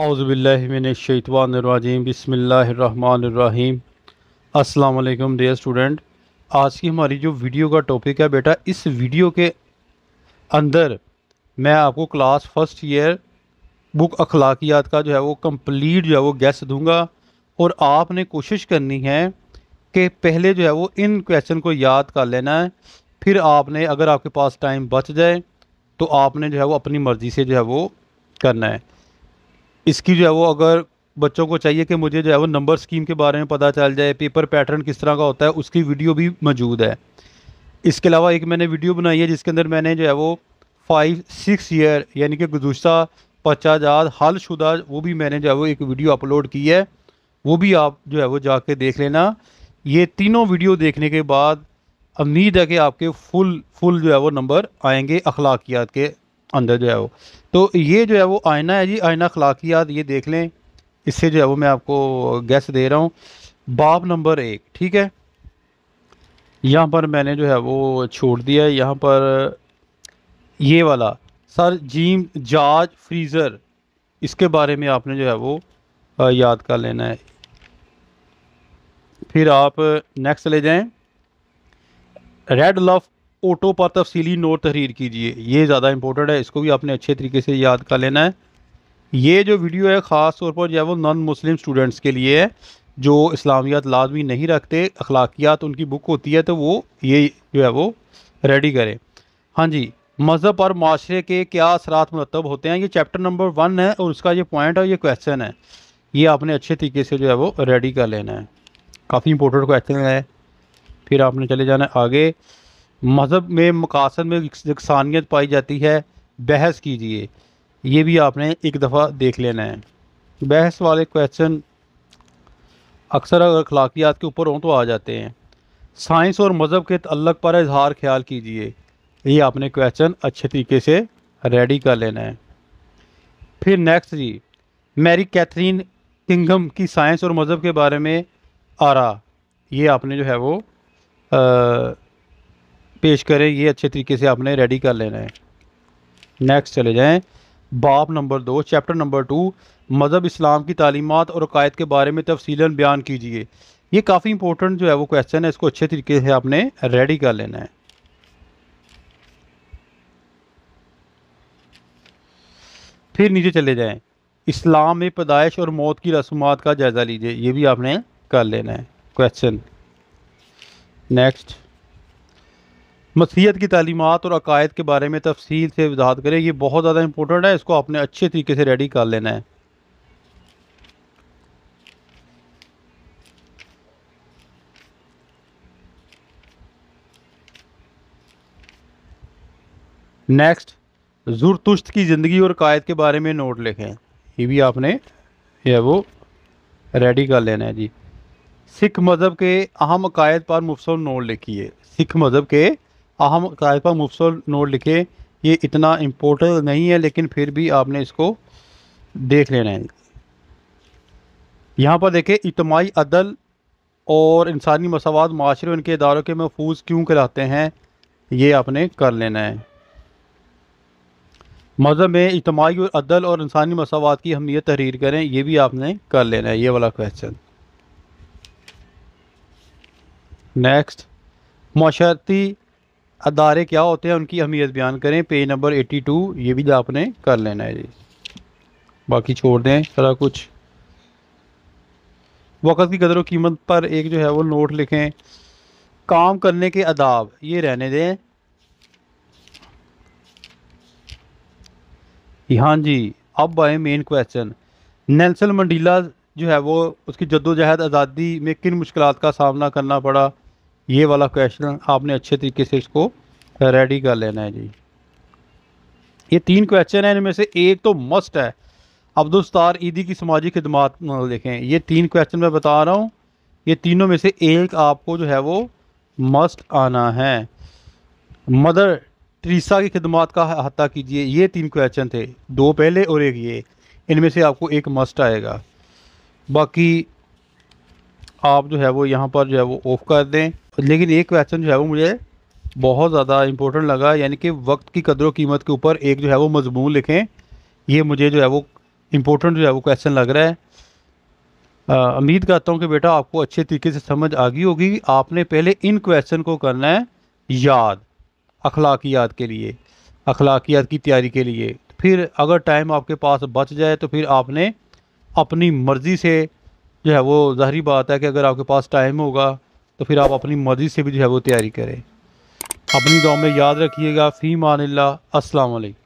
अज़बिल्लिनशैतवानरवाजीम बसमीम अल्लाम dear student आज की हमारी जो वीडियो का टॉपिक है बेटा इस वीडियो के अंदर मैं आपको क्लास फर्स्ट ईयर बुक अखलाकियात का जो है वो कंप्लीट जो है वो गैस दूंगा और आपने कोशिश करनी है कि पहले जो है वो इन क्वेश्चन को याद कर लेना है फिर आपने अगर आपके पास टाइम बच जाए तो आपने जो है वो अपनी मर्ज़ी से जो है वो करना है इसकी जो है वो अगर बच्चों को चाहिए कि मुझे जो है वो नंबर स्कीम के बारे में पता चल जाए पेपर पैटर्न किस तरह का होता है उसकी वीडियो भी मौजूद है इसके अलावा एक मैंने वीडियो बनाई है जिसके अंदर मैंने जो है वो फाइव सिक्स ईयर यानी कि गुजशत पचाजात हल शुदा वो भी मैंने जो है वो एक वीडियो अपलोड की है वो भी आप जो है वो जाके देख लेना ये तीनों वीडियो देखने के बाद उम्मीद है कि आपके फुल फुल जो है वो नंबर आएंगे अखलाकियात के अंदर जो है वो तो ये जो है वो आयना है जी आयना खलाकियात ये देख लें इससे जो है वो मैं आपको गैस दे रहा हूँ बाब नंबर एक ठीक है यहाँ पर मैंने जो है वो छोड़ दिया है यहाँ पर ये वाला सर जीम जाज फ्रीज़र इसके बारे में आपने जो है वो याद कर लेना है फिर आप नेक्स्ट ले जाएं रेड लफ ओटो पर तफसीली नोट तहरीर कीजिए ये ज़्यादा इंपॉर्टेंट है इसको भी आपने अच्छे तरीके से याद कर लेना है ये जो वीडियो है ख़ास तौर पर जो है वो नॉन मुस्लिम स्टूडेंट्स के लिए है जो इस्लामियात लाजमी नहीं रखते अखलाकियात उनकी बुक होती है तो वो ये जो है वो रेडी करें हाँ जी मज़हब और माशरे के क्या असरात मरतब होते हैं ये चैप्टर नंबर वन है और उसका ये पॉइंट और ये क्वेश्चन है ये आपने अच्छे तरीके से जो है वो रेडी कर लेना है काफ़ी इंपॉर्टेंट क्वेश्चन है फिर आपने चले जाना है आगे मज़हब में मकासद में यकसानियत पाई जाती है बहस कीजिए ये भी आपने एक दफ़ा देख लेना है बहस वाले क्वेश्चन अक्सर अगर अखलाकियात के ऊपर हों तो आ जाते हैं साइंस और मज़हब के तल्लक पर इजहार ख्याल कीजिए ये आपने क्वेश्चन अच्छे तरीके से रेडी कर लेना है फिर नेक्स्ट जी मैरी कैथरीन किंगम की साइंस और मज़हब के बारे में आरा ये आपने जो है वो आ, पेश करें ये अच्छे तरीके से आपने रेडी कर लेना है नेक्स्ट चले जाएँ बाप नंबर दो चैप्टर नंबर टू मज़हब इस्लाम की तालीमत और अकायद के बारे में तफसीला बयान कीजिए ये काफ़ी इंपॉर्टेंट जो है वो क्वेश्चन है इसको अच्छे तरीके से आपने रेडी कर लेना है फिर नीचे चले जाएं इस्लाम में पैदाइश और मौत की रसूमात का जायज़ा लीजिए ये भी आपने कर लेना है क्वेश्चन नेक्स्ट मसीहत की तलीमत और अकायद के बारे में तफसील से वजात करें ये बहुत ज़्यादा इंपॉर्टेंट है इसको आपने अच्छे तरीके से रेडी कर लेना है नेक्स्ट जुरतुश्त की ज़िंदगी और कायद के बारे में नोट लिखें ये भी आपने यह वो रेडी कर लेना है जी सिख मज़हब के अहम अकायद पर मुफसल नोट लिखिए सिख मज़हब के अहम कायफा मुफसल नोट लिखे ये इतना इम्पोर्टेंट नहीं है लेकिन फिर भी आपने इसको देख लेना है यहाँ पर देखें इतमाही अदल और इंसानी मसवाद माशरे उनके इदारों के महफूज क्यों कराते हैं ये आपने कर लेना है मज़हब में इतमाही और अदल और इंसानी मसवाद की हम ये तहरीर करें ये भी आपने कर लेना है ये वाला क्वेश्चन नेक्स्ट माशरती अदारे क्या होते हैं उनकी अहमियत बयान करें पेज नंबर 82 ये भी आपने कर लेना है जी बाकी छोड़ दें सारा कुछ वक़्त की कदर कीमत पर एक जो है वो नोट लिखें काम करने के आदाब ये रहने दें हाँ जी अब आए मेन क्वेश्चन नेल्सन मंडीला जो है वो उसकी जद्दोजहद आज़ादी में किन मुश्किल का सामना करना पड़ा ये वाला क्वेश्चन आपने अच्छे तरीके से इसको रेडी कर लेना है जी ये तीन क्वेश्चन है इनमें से एक तो मस्ट है अब्दुलस्तार ईदी की समाजी खिदमत देखें ये तीन क्वेश्चन मैं बता रहा हूँ ये तीनों में से एक आपको जो है वो मस्ट आना है मदर ट्रीसा की खिदमत का अहाता कीजिए ये तीन क्वेश्चन थे दो पहले और एक ये इनमें से आपको एक मस्ट आएगा बाकी आप जो है वो यहाँ पर जो है वो ऑफ़ कर दें लेकिन एक क्वेश्चन जो है वो मुझे बहुत ज़्यादा इंपॉर्टेंट लगा यानी कि वक्त की कदर कीमत के ऊपर एक जो है वो मजमून लिखें ये मुझे जो है वो इम्पोर्टेंट जो है वो क्वेश्चन लग रहा है उम्मीद करता हूँ कि बेटा आपको अच्छे तरीके से समझ आ गई होगी आपने पहले इन क्वेश्चन को करना है याद अखलाकियात के लिए अखलाकियात की तैयारी के लिए फिर अगर टाइम आपके पास बच जाए तो फिर आपने अपनी मर्ज़ी से जो है वो ज़ाहरी बात है कि अगर आपके पास टाइम होगा तो फिर आप अपनी मर्ज़ी से भी जो है वो तैयारी करें अपनी दौ में याद रखिएगा फ़ी ला असलकम